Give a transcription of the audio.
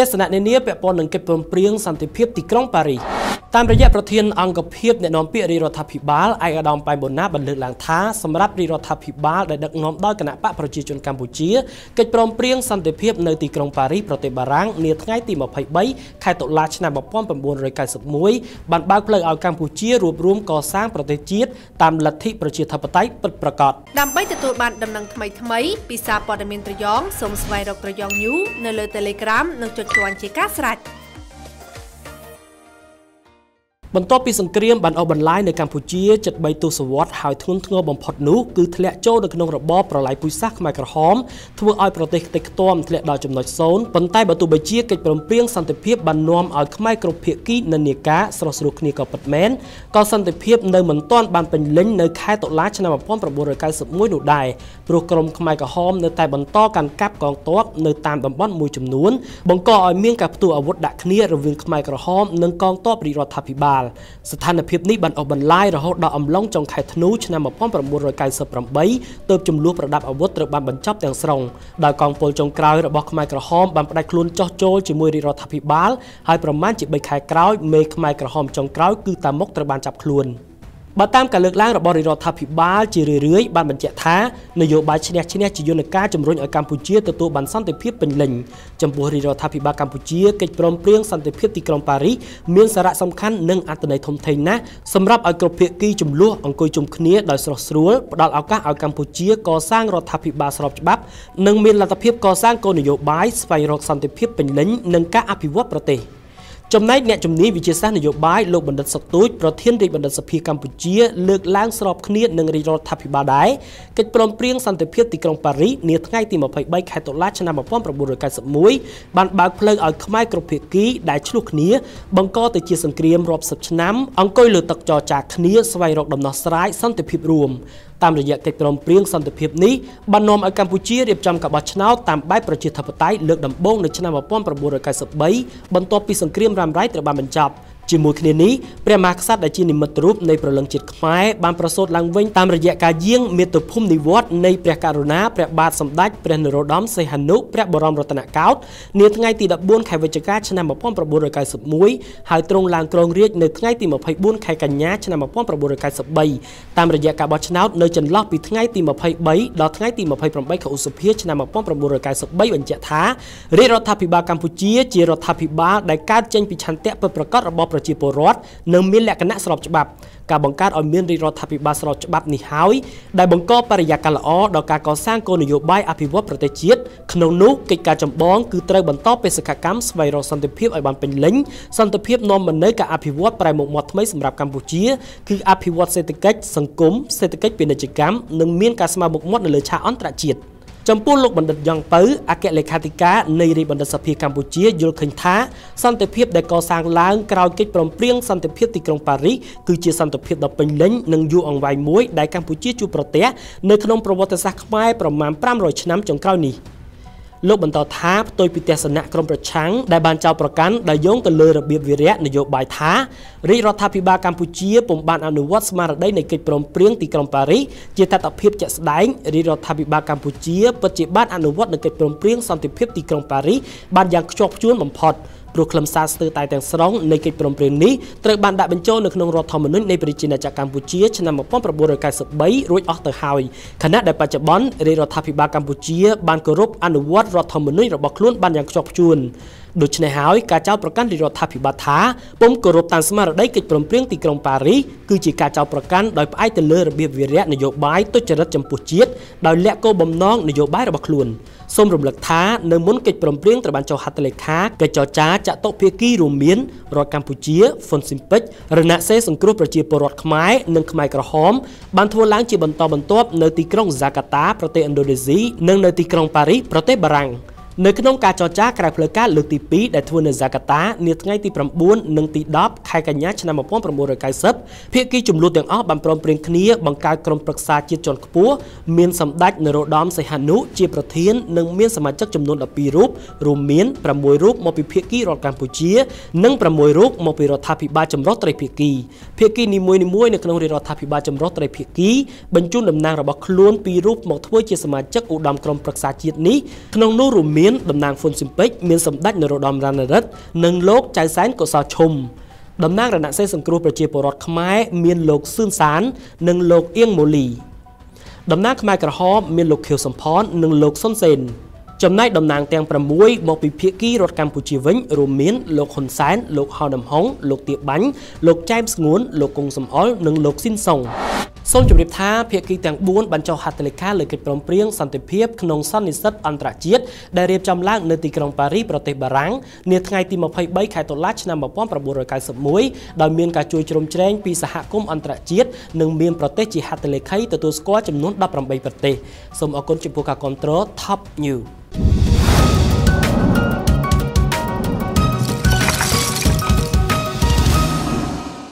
ទស្សនៈនានាពាក់ព័ន្ធនឹងកិច្ចព្រមព្រៀងសន្តិភាពទីក្រុងប៉ារីសតាមរយៈប្រធានអង្គភាពអ្នកនាំពាក្យរាជរដ្ឋាភិបាលឯកឧត្តមប៉ែនបូណាបានលើកឡើងថាសម្រាប់រាជរដ្ឋាភិបាលដែលដឹកនាំដោយគណៈបកប្រជាជនកម្ពុជាកិច្ចព្រមព្រៀងសន្តិភាពនៅទីក្រុងប៉ារីសប្រទេសបារាំងនាថ្ងៃទី23ខែតុលាឆ្នាំ1991បានបើកផ្លូវឲ្យកម្ពុជារួបរวมកសាងប្រទេសជាតិតាមលទ្ធិប្រជាធិបតេយ្យពិតប្រាកដដើម្បីទទួលបាន ដំណឹងថ្មីៗពីសារព័ត៌មានត្រយងសូមស្វែងរកត្រយង News នៅលើ Telegram និងចុចជួនជាការស្រេចបន្ទាប់ពីសង្គ្រាមបានអូសបន្លាយនៅកម្ពុជាជិត3ទសវត្សហើយធ្ងន់ធ្ងរបំផុតនោះគឺធ្លាក់ចូលនៅក្នុងរបបប្រល័យពូជសាសន៍ខ្មែរក្រហមធ្វើឲ្យប្រទេសខ្ទេចខ្ទាំធ្លាក់ដល់ចំណុចសូន្យប៉ុន្តែបើទោះបីជាកិច្ចព្រមព្រៀងសន្តិភាពបាននាំឲ្យខ្មែរគ្រប់ភាគីនិន្នាការស្រស់ស្រួលគ្នាក៏ពិតមែនក៏សន្តិភាពនៅមិនទាន់បានពេញលេញនៅខែតុលាឆ្នាំ1991នោះដែរព្រោះក្រុមខ្មែរក្រហមនៅតែបន្តកាន់កាប់កងទ័ពនៅតាមតំបន់មួយចំនួនបង្កឲ្យមានការផ្ទុះអាវុធដាក់គ្នារវាងខ្មែរក្រហមនិងកងទ័ពរាជរដ្ឋាភិបាលបាលស្ថានភាពនេះបានអូសបន្លាយរហូតដល់អំឡុងចុងខែធ្នូឆ្នាំ1998ទើបចំនួនប្រដាប់អាវុធត្រូវបានបញ្ចប់ទាំងស្រុងដោយកងពលចុងក្រោយរបស់ខ្មែរក្រហមបានផ្ដាច់ខ្លួនចោះចូលជាមួយរាជរដ្ឋាភិបាលហើយប្រមាណជា3ខែក្រោយមេខ្មែរក្រហមចុងក្រោយគឺតាមុកត្រូវបានចាប់ខ្លួន។បើតាមការលើកឡើងរបស់រដ្ឋាភិបាលជារឿយៗបានបញ្ជាក់ថានយោបាយឈ្នះឈ្នះជាយន្តការជំរុញឲ្យកម្ពុជាទទួលបានសន្តិភាពពេញលេញចំពោះរដ្ឋាភិបាលកម្ពុជាកិច្ចព្រមព្រៀងសន្តិភាពទីក្រុងប៉ារីសមានសារៈសំខាន់និងអត្ថន័យធំធេងណាស់សម្រាប់ឲ្យគ្រប់ភាគីចំនួនអង្គុយជុំគ្នាដោយស្រស់ស្រួលផ្ដល់ឱកាសឲ្យកម្ពុជាកសាងរដ្ឋាភិបាលស្របច្បាប់ និងមានលទ្ធភាពកសាងគោលនយោបាយស្វែងរកសន្តិភាពពេញលេញនិងការអភិវឌ្ឍប្រទេស។ចំណែកអ្នកជំនាញវិជាសាស្ត្រនយោបាយលោកបណ្ឌិតសុកទូចប្រធានរាជបណ្ឌិតសភាកម្ពុជា លើកឡើងស្របគ្នានឹងរាជរដ្ឋាភិបាលដែរកិច្ចព្រមព្រៀងសន្តិភាពទីក្រុងប៉ារីសនាថ្ងៃទី23ខែតុលាឆ្នាំ1991បានបើកផ្លូវឲ្យខ្មែរគ្រប់ភាគី ដែលឆ្លោះគ្នាបង្កទៅជាសង្គ្រាមរាប់សិបឆ្នាំ អង្គុយលើតុចរចាគ្នា ស្វែងរកដំណោះស្រាយសន្តិភាពរួមតាមរយៈកិច្ចព្រមព្រៀងសន្តិភាពនេះបាននាំឲ្យកម្ពុជារៀបចំការបោះឆ្នោតតាមបែបប្រជាធិបតេយ្យលើកដំបូងនៅឆ្នាំ1993បន្ទាប់ពីសង្គ្រាមរ៉ាំរ៉ៃត្រូវបានបញ្ចប់។ជាមួយគ្នានេះព្រះមហាក្សត្រដែលជានិមិត្តរូបនៃប្រលឹងជាតិខ្មែរបានប្រសូតឡើងវិញតាមរយៈការយាងមាតុភូមិនិវត្តនៃព្រះករុណាព្រះបាទសម្ដេចព្រះនរោត្តមសីហនុព្រះបរមរតនកោដ្ឋនាថ្ងៃទី14ខែវិច្ឆិកាឆ្នាំ1991ហើយទ្រង់ឡើងគ្រងរាជ្យនៅថ្ងៃទី24ខែកញ្ញាឆ្នាំ1993តាមរយៈការបោះឆ្នោតនៅចន្លោះពីថ្ងៃទី23ដល់ថ្ងៃទី28ខែឧសភាឆ្នាំ1993បញ្ជាក់ថារាជរដ្ឋាភិបាលកម្ពុជាជារដ្ឋាភិបាលដែលកើតចេញពីឆន្ទៈពិតប្រាកដរបស់ប្រជាពលរដ្ឋនៅមានលក្ខណៈស្របច្បាប់ការបង្កើតឲ្យមានរាជរដ្ឋាភិបាលស្របច្បាប់នេះហើយ ដែលបង្កបរិយាកាសល្អដល់ការកសាងគោលនយោបាយអភិវឌ្ឍប្រទេសជាតិក្នុងនោះកិច្ចការចម្បងគឺត្រូវបន្តបេសកកម្មស្វែងរកសន្តិភាពឲ្យបានពេញលេញ សន្តិភាពនាំមកនូវការអភិវឌ្ឍប្រែមុខមាត់ថ្មីសម្រាប់កម្ពុជាគឺអភិវឌ្ឍសេដ្ឋកិច្ចសង្គមសេដ្ឋកិច្ចពាណិជ្ជកម្មនិងមាន ការស្មើមុខមាត់នៅលើឆាកអន្តរជាតិ។ចំពោះលោកបណ្ឌិតយ៉ងពៅអគ្គលេខាធិការនៃរាជបណ្ឌិតសភាកម្ពុជាយល់ឃើញថាសន្តិភាពដែលកសាងឡើងក្រោយកិច្ចព្រមព្រៀងសន្តិភាពទីក្រុងប៉ារីសគឺជាសន្តិភាពដ៏ពេញលេញនិងយូរអង្វែងមួយដែលកម្ពុជាជួបប្រទះនៅក្នុងប្រវត្តិសាស្ត្រខ្មែរប្រមាណ500ឆ្នាំចុងក្រោយនេះ។លោកបន្តថាផ្ទុយពីទស្សនៈក្រមប្រឆាំងដែលបានចោទប្រកាន់ដោយយោងទៅលើរបៀបវិរៈនយោបាយថារាជរដ្ឋាភិបាលកម្ពុជាពុំបានអនុវត្តស្មារតីនៃកិច្ចព្រមព្រៀងទីក្រុងប៉ារីសជាតត្តភាពជាក់ស្ដែងរាជរដ្ឋាភិបាលកម្ពុជាពិតជាបានអនុវត្តនូវកិច្ចព្រមព្រៀងសន្តិភាពទីក្រុងប៉ារីសបានយ៉ាងខ្ជាប់ខ្ជួនបំផុត។ព្រោះខ្លឹមសារស្ទើរតែទាំងស្រុងនៃកិច្ចព្រមព្រៀងនេះត្រូវបានដាក់បញ្ចូលនៅក្នុងរដ្ឋធម្មនុញ្ញនៃប្រជាណាចក្រកម្ពុជាឆ្នាំ1993រួចអស់ទៅហើយខណៈដែលបច្ចុប្បន្នរាជរដ្ឋាភិបាលកម្ពុជាបានគោរពអនុវត្តរដ្ឋធម្មនុញ្ញរបស់ខ្លួនបានយ៉ាងខ្ជាប់ខ្ជួនដូច្នេះហើយការចោទប្រកាន់រាជរដ្ឋាភិបាលថាពុំគោរពតាមស្មារតីកិច្ចព្រមព្រៀងទីក្រុងប៉ារីសគឺជាការចោទប្រកាន់ដោយផ្អែកទៅលើរបៀបវិរៈនយោបាយទុច្ចរិតចំពោះជាតិដោយលាក់កោបំណងនយោបាយរបស់ខ្លួន។សូមរំលឹកថា នៅមុនកិច្ចព្រមព្រៀងត្រូវបានចុះហត្ថលេខាកិច្ចចរចាចាក់តុភាគីរួមមានរដ្ឋកម្ពុជាហ្វុនស៊ីមពេចរណសេសង្គ្រោះប្រជាពលរដ្ឋខ្មែរនិងខ្មែរក្រហម បានធ្វើឡើងជាបន្តបន្ទាប់នៅទីក្រុងហ្សាកាតាប្រទេសឥណ្ឌូនេស៊ីនិងនៅទីក្រុងប៉ារីសប្រទេសបារាំងនៅក្នុងការចរចាក្រៅផ្លូវការលើកទី2ដែលធ្វើនៅហ្សាកាតានាថ្ងៃទី9និងទី10ខែកញ្ញាឆ្នាំ1990ភាគីចំនួនទាំងអស់បានព្រមព្រៀងគ្នាបង្កើតក្រុមប្រឹក្សាជាតិជាន់ខ្ពស់មានសម្ដេចនរោត្តមសីហនុជាប្រធាននិងមានសមាជិកចំនួន12រូបរួមមាន6រូបមកពីភាគីរដ្ឋកម្ពុជានិង6រូបមកពីរដ្ឋាភិបាលចម្រុះត្រីភាគីភាគីនីមួយៗនៅក្នុងរាជរដ្ឋាភិបាលចម្រុះត្រីភាគីបញ្ជូនតំណាងរបស់ខ្លួន2រូបមកធ្វើជាសមាជិកឧត្តមក្រុមប្រឹក្សាជាតិនេះក្នុងនោះរួមមានមានតំណាងហ៊ុនស៊ីមពេចមានសម្ដេចនរោត្តមរណរដ្ឋនិងលោកចៅសែនកុសលឈុំតំណាងរណសេរីសង្គ្រោះប្រជាពលរដ្ឋខ្មែរមានលោកស៊ឿនសាននិងលោកអៀងម៉ូលីតំណាងខ្មែរក្រហមមានលោកខៀវសំផននិងលោកសុនសេនចំណែកតំណាងទាំង6មកពីភៀកគីរដ្ឋកម្ពុជាវិញរួមមាន លោកហ៊ុនសែនលោកហៅដំហុងលោកទៀបបាញ់លោកចែមស្ងួនលោកកុងសំអល់និងលោកស៊ីនសុងសូមជម្រាបថាភាគីទាំង4បានចុះហត្ថលេខាលើកិច្ចព្រមព្រៀងសន្តិភាពក្នុងសន្និសីទអន្តរជាតិដែលរៀបចំឡើងនៅទីក្រុងប៉ារីសប្រទេសបារាំងនាថ្ងៃទី23ខែតុលាឆ្នាំ1991ដោយមានការជួយជ្រោមជ្រែងពីសហគមន៍អន្តរជាតិនិងមានប្រទេសជាហត្ថលេខីទទួលស្គាល់ចំនួន18ប្រទេសសូមអរគុណចំពោះការគ្រប់គ្រង Top News